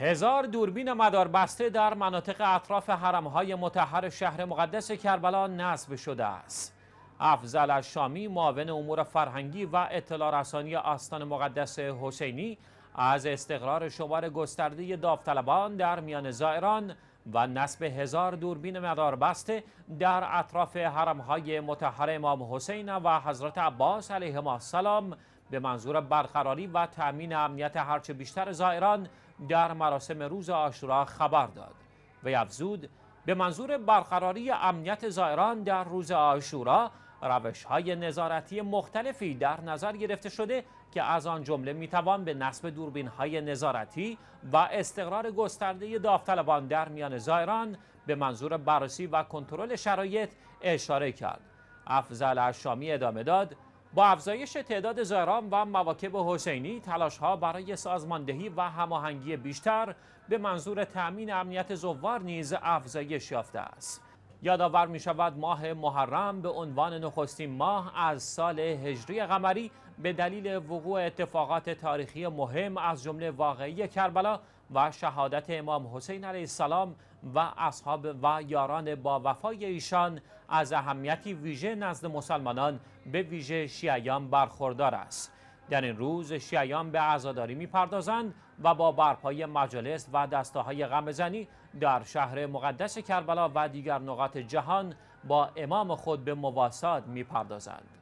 هزار دوربین مدار بسته در مناطق اطراف حرمهای متحر شهر مقدس کربلا نصب شده است. افضل شامی معاون امور فرهنگی و اطلاع رسانی آستان مقدس حسینی از استقرار شمار گسترده داوطلبان در میان زائران و نصب هزار دوربین مدار بسته در اطراف حرمهای متحر امام حسین و حضرت عباس علیهما السلام به منظور برقراری و تأمین امنیت هرچه بیشتر زائران در مراسم روز آشورا خبر داد و افزود به منظور برقراری امنیت زائران در روز آشورا روش های نظارتی مختلفی در نظر گرفته شده که از آن جمله میتوان به نصب دوربین های نظارتی و استقرار گسترده داوطلبان در میان زائران به منظور بررسی و کنترل شرایط اشاره کرد. افضل اشامی ادامه داد با افزایش تعداد زهران و مواکب حسینی ها برای سازماندهی و هماهنگی بیشتر به منظور تأمین امنیت زوار نیز افزایش یافته است یادآور می شود ماه محرم به عنوان نخستین ماه از سال هجری قمری به دلیل وقوع اتفاقات تاریخی مهم از جمله واقعی کربلا و شهادت امام حسین علیه السلام و اصحاب و یاران با وفای ایشان از اهمیتی ویژه نزد مسلمانان به ویژه شیعیان برخوردار است. در این روز شیعیان به عزاداری میپردازند و با برپایی مجلس و های غمزنی در شهر مقدس کربلا و دیگر نقاط جهان با امام خود به مواسات میپردازند